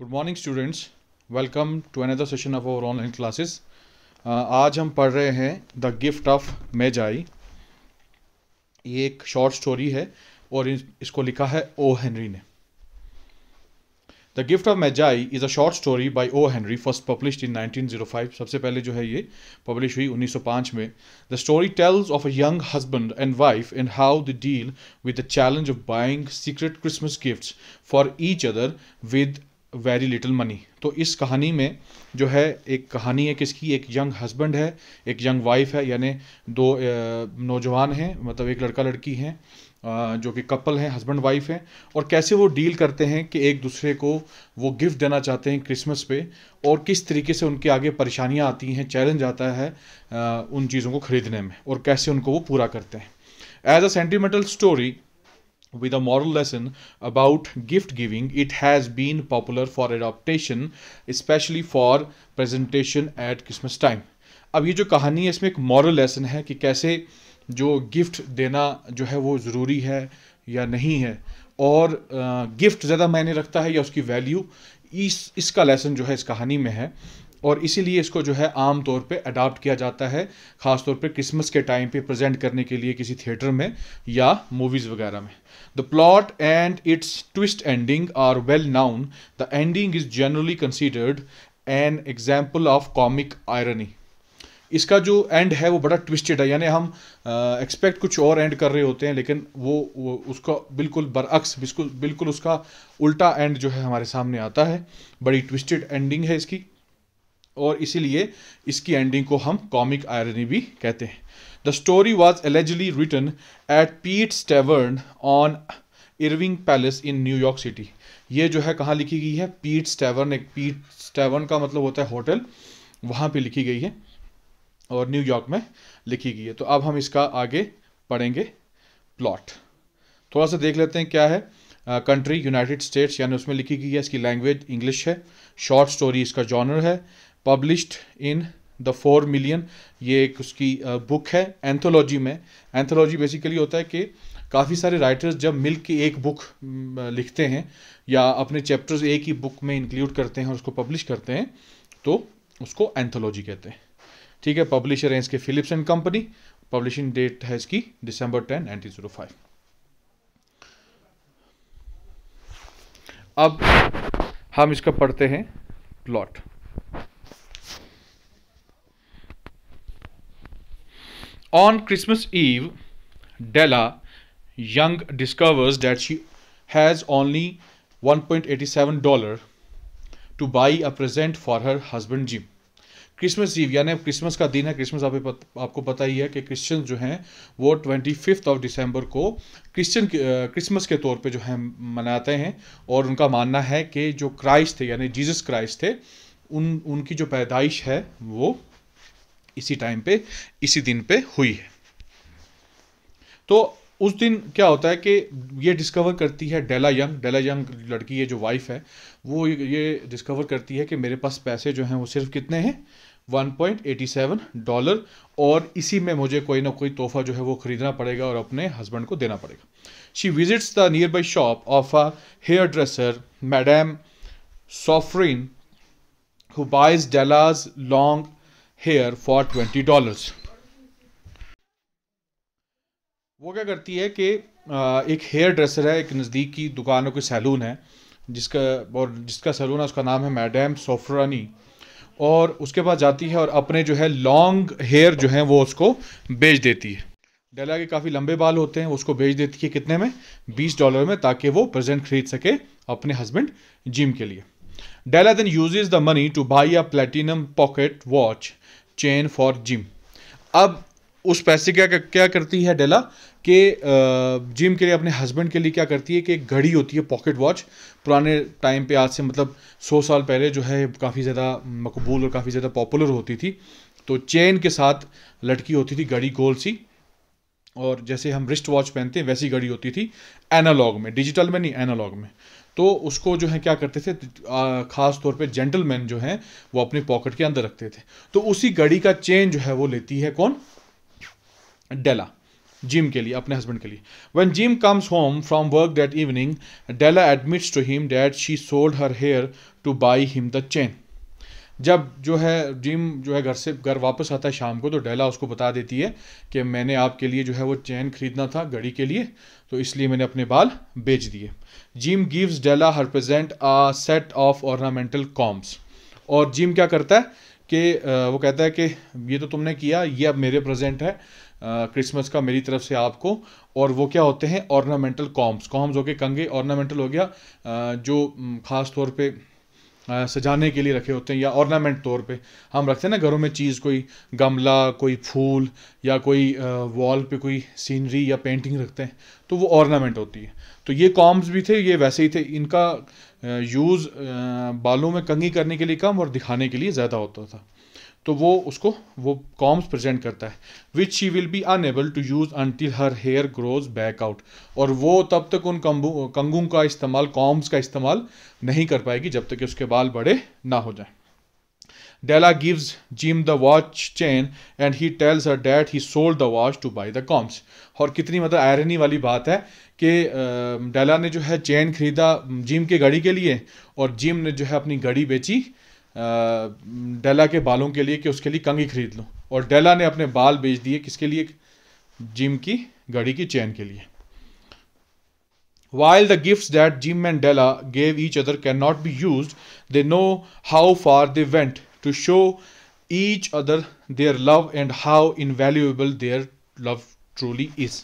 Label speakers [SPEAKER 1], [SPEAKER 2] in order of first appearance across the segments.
[SPEAKER 1] Good morning students welcome to another session of our online classes आज हम पढ़ रहे हैं द गिफ्ट ऑफ मेजाई ये एक शॉर्ट स्टोरी है और इसको लिखा है ओ हेनरी ने the gift of Magi is a short story by O Henry first publish in 1905 सबसे पहले जो है ये पब्लिश हुई 1905 में the story tells of a young husband and wife and how they deal with the challenge of buying secret Christmas gifts for each other with very little money तो इस कहानी में जो है एक कहानी है किसकी एक यंग हस्बैंड है एक यंग वाइफ है यानी दो नौजवान हैं मतलब एक लड़का लड़की हैं जो कि कपल हैं हस्बैंड वाइफ हैं और कैसे वो डील करते हैं कि एक दूसरे को वो गिफ्ट देना चाहते हैं क्रिसमस पे और किस तरीके से उनके आगे परेशानियाँ आती हैं चैलेंज आता है उन चीज़ों को ख़रीदने में और कैसे उनको वो पूरा करते हैं as a sentimental story with a moral lesson about gift giving it has been popular for adaptation especially for presentation at christmas time अब ये जो कहानी है इसमें एक मॉरल लेसन है कि कैसे जो गिफ्ट देना जो है वो ज़रूरी है या नहीं है और गिफ्ट ज़्यादा मायने रखता है या उसकी वैल्यू इस इसका लेसन जो है इस कहानी में है और इसीलिए इसको जो है आम तौर पे अडाप्ट किया जाता है ख़ासतौर पे क्रिसमस के टाइम पे प्रेजेंट करने के लिए किसी थिएटर में या मूवीज़ वगैरह में the plot and its twist ending are well known the ending is generally considered an example of comic irony इसका जो एंड है वो बड़ा ट्विस्टेड है यानी हम एक्सपेक्ट कुछ और एंड कर रहे होते हैं लेकिन वो, वो उसका बिल्कुल बरअक्स बिल्कुल बिल्कुल उसका उल्टा एंड जो है हमारे सामने आता है बड़ी ट्विस्टेड एंडिंग है इसकी और इसीलिए इसकी एंडिंग को हम कॉमिक आयरनी भी कहते हैं the story was allegedly written at Pete's Tavern on Irving Place in New York City ये जो है कहाँ लिखी गई है पीट स्टेवर्न एक पीट स्टेवर्न का मतलब होता है होटल वहाँ पे लिखी गई है और न्यूयॉर्क में लिखी गई है तो अब हम इसका आगे पढ़ेंगे प्लॉट थोड़ा सा देख लेते हैं क्या है कंट्री यूनाइटेड स्टेट्स यानी उसमें लिखी गई है इसकी लैंग्वेज इंग्लिश है शॉर्ट स्टोरी इसका जॉनर है published in the four million ये एक उसकी बुक है एंथोलॉजी में एंथोलॉजी बेसिकली होता है कि काफ़ी सारे राइटर्स जब मिल के एक बुक लिखते हैं या अपने चैप्टर्स एक ही बुक में इंक्लूड करते हैं और उसको पब्लिश करते हैं तो उसको एंथोलॉजी कहते हैं ठीक है पब्लिशर है इसके Phillips and company publishing date है इसकी December ten nineteen zero five अब हम इसका पढ़ते हैं plot On Christmas Eve, Della Young discovers that she has only $1.87 to buy a present for her husband Jim. Christmas Eve यानी अब Christmas का दिन है क्रिसमस आप पत, आपको पता ही है कि क्रिश्चियन जो हैं वो ट्वेंटी फिफ्थ ऑफ दिसंबर को क्रिश्चियन क्रिसमस के तौर पे जो है मनाते हैं और उनका मानना है कि जो क्राइस्ट थे यानी जीसस क्राइस्ट थे उन उनकी जो पैदाइश है वो इसी टाइम पे इसी दिन पे हुई है तो उस दिन क्या होता है कि ये डिस्कवर करती है डेला यंग डेला यंग लड़की ये जो वाइफ है वो ये डिस्कवर करती है कि मेरे पास पैसे जो हैं वो सिर्फ कितने हैं 1.87 डॉलर और इसी में मुझे कोई ना कोई तोहफा जो है वो खरीदना पड़ेगा और अपने हस्बैंड को देना पड़ेगा she visits the nearby shop of a hairdresser Madame Sofronie who buys Della's long hair for twenty dollars वो क्या करती है कि एक हेयर ड्रेसर है एक नज़दीक की दुकानों के सैलून है जिसका और जिसका सैलून है उसका नाम है मैडम सोफ्रानी और उसके पास जाती है और अपने जो है लॉन्ग हेयर जो है वो उसको बेच देती है डेला के काफ़ी लंबे बाल होते हैं उसको बेच देती है कितने में बीस डॉलर में ताकि वो प्रेजेंट खरीद सके अपने हस्बैंड जिम के लिए Della then uses the money to buy a platinum pocket watch chain for Jim अब उस पैसे क्या क्या करती है डेला कि जिम के लिए अपने हस्बैंड के लिए क्या करती है कि एक घड़ी होती है पॉकेट वॉच पुराने टाइम पे आज से मतलब सौ साल पहले जो है काफ़ी ज़्यादा मकबूल और काफ़ी ज़्यादा पॉपुलर होती थी तो चेन के साथ लटकी होती थी घड़ी गोल सी और जैसे हम रिस्ट वॉच पहनते हैं वैसी घड़ी होती थी एनालॉग में डिजिटल में नहीं एनालॉग में तो उसको जो है क्या करते थे ख़ास तौर पे जेंटलमैन जो हैं वो अपने पॉकेट के अंदर रखते थे तो उसी घड़ी का चेन जो है वो लेती है कौन डेला जिम के लिए अपने हस्बैंड के लिए when Jim comes home from work that evening Della admits to him that she sold her hair to buy him the chain जब जो है जिम जो है घर से घर वापस आता है शाम को तो डेला उसको बता देती है कि मैंने आपके लिए जो है वो चैन खरीदना था घड़ी के लिए तो इसलिए मैंने अपने बाल बेच दिए Jim gives Della her present a set of ornamental combs और जिम क्या करता है कि वो कहता है कि ये तो तुमने किया ये अब मेरे प्रेजेंट है क्रिसमस का मेरी तरफ से आपको और वो क्या होते हैं ऑर्नामेंटल कॉम्स कॉम्स हो गए कंगे ऑर्नामेंटल हो गया आ, जो ख़ास तौर पे सजाने के लिए रखे होते हैं या ऑर्नामेंट तौर पे हम रखते हैं ना घरों में चीज़ कोई गमला कोई फूल या कोई वॉल पे कोई सीनरी या पेंटिंग रखते हैं तो वो ऑर्नामेंट होती है तो ये कॉम्स भी थे ये वैसे ही थे इनका यूज़ बालों में कंगी करने के लिए कम और दिखाने के लिए ज़्यादा होता था तो वो उसको वो कॉम्स प्रेजेंट करता है which she will be unable to use until her hair grows back out और वो तब तक उन कंगू का इस्तेमाल कॉम्स का इस्तेमाल नहीं कर पाएगी जब तक कि उसके बाल बड़े ना हो जाए Della gives Jim the watch chain and he tells uh that he sold the watch to buy the combs और कितनी मतलब आयरनी वाली बात है कि डेला ने जो है चेन खरीदा जिम के घड़ी के लिए और जिम ने जो है अपनी घड़ी बेची डेला के बालों के लिए कि उसके लिए कंघी खरीद लो और डेला ने अपने बाल बेच दिए किसके लिए जिम की घड़ी की चैन के लिए while the gift that Jim and Della gave each other can not be use they know how far they went to show each other their love and how invaluable their love truly is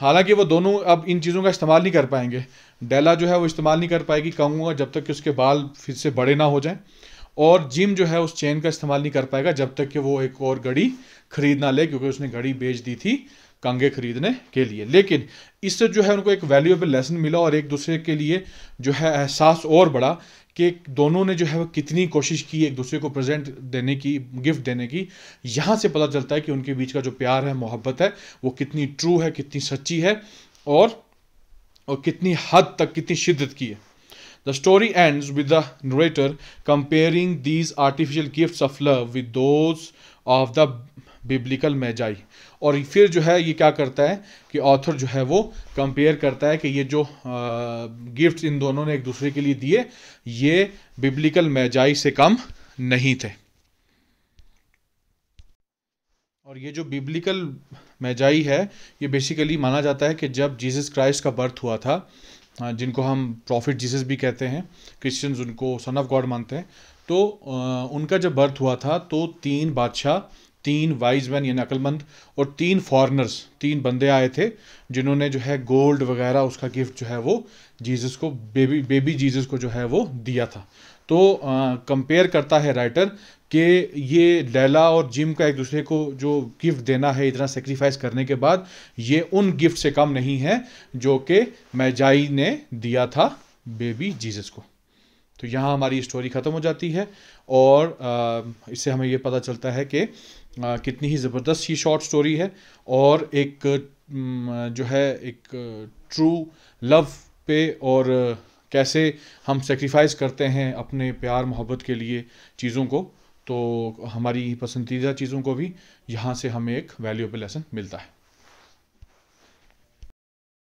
[SPEAKER 1] हालांकि वो दोनों अब इन चीज़ों का इस्तेमाल नहीं कर पाएंगे डेला जो है वो इस्तेमाल नहीं कर पाएगी कहूँगा जब तक कि उसके बाल फिर से बड़े ना हो जाएं और जिम जो है उस चेन का इस्तेमाल नहीं कर पाएगा जब तक कि वो एक और घड़ी खरीद ना ले क्योंकि उसने घड़ी बेच दी थी कंगे खरीदने के लिए लेकिन इससे जो है उनको एक वैल्यूएबल लेसन मिला और एक दूसरे के लिए जो है एहसास और बढ़ा कि दोनों ने जो है वो कितनी कोशिश की एक दूसरे को प्रेजेंट देने की गिफ्ट देने की यहाँ से पता चलता है कि उनके बीच का जो प्यार है मोहब्बत है वो कितनी ट्रू है कितनी सच्ची है और और कितनी हद तक कितनी शिद्दत की है the story ends with the narrator comparing these artificial gifts of love with those of the biblical magi और फिर जो है ये क्या करता है कि ऑथर जो है वो कंपेयर करता है कि ये जो गिफ्ट्स इन दोनों ने एक दूसरे के लिए दिए ये बिब्लिकल मैजाई से कम नहीं थे और ये जो बिब्लिकल मैजाई है ये बेसिकली माना जाता है कि जब जीसस क्राइस्ट का बर्थ हुआ था हाँ, जिनको हम प्रॉफिट जीसस भी कहते हैं क्रिश्चियंस उनको सन ऑफ गॉड मानते हैं तो उनका जब बर्थ हुआ था तो तीन बादशाह तीन वाइज मैन यानी अकलमंद और तीन फॉरनर्स तीन बंदे आए थे जिन्होंने जो है गोल्ड वगैरह उसका गिफ्ट जो है वो जीसस को बेबी बेबी जीसस को जो है वो दिया था तो कंपेयर करता है राइटर कि ये लैला और जिम का एक दूसरे को जो गिफ्ट देना है इतना सेक्रीफाइस करने के बाद ये उन गिफ्ट से कम नहीं है जो कि मैजाई ने दिया था बेबी जीसस को तो यहाँ हमारी स्टोरी ख़त्म हो जाती है और इससे हमें ये पता चलता है कि कितनी ही ज़बरदस्त ये शॉर्ट स्टोरी है और एक जो है एक ट्रू लव पे और कैसे हम सेक्रीफाइस करते हैं अपने प्यार मोहब्बत के लिए चीज़ों को तो हमारी पसंदीदा चीज़ों को भी यहाँ से हमें एक वैल्यूएबल लेसन मिलता है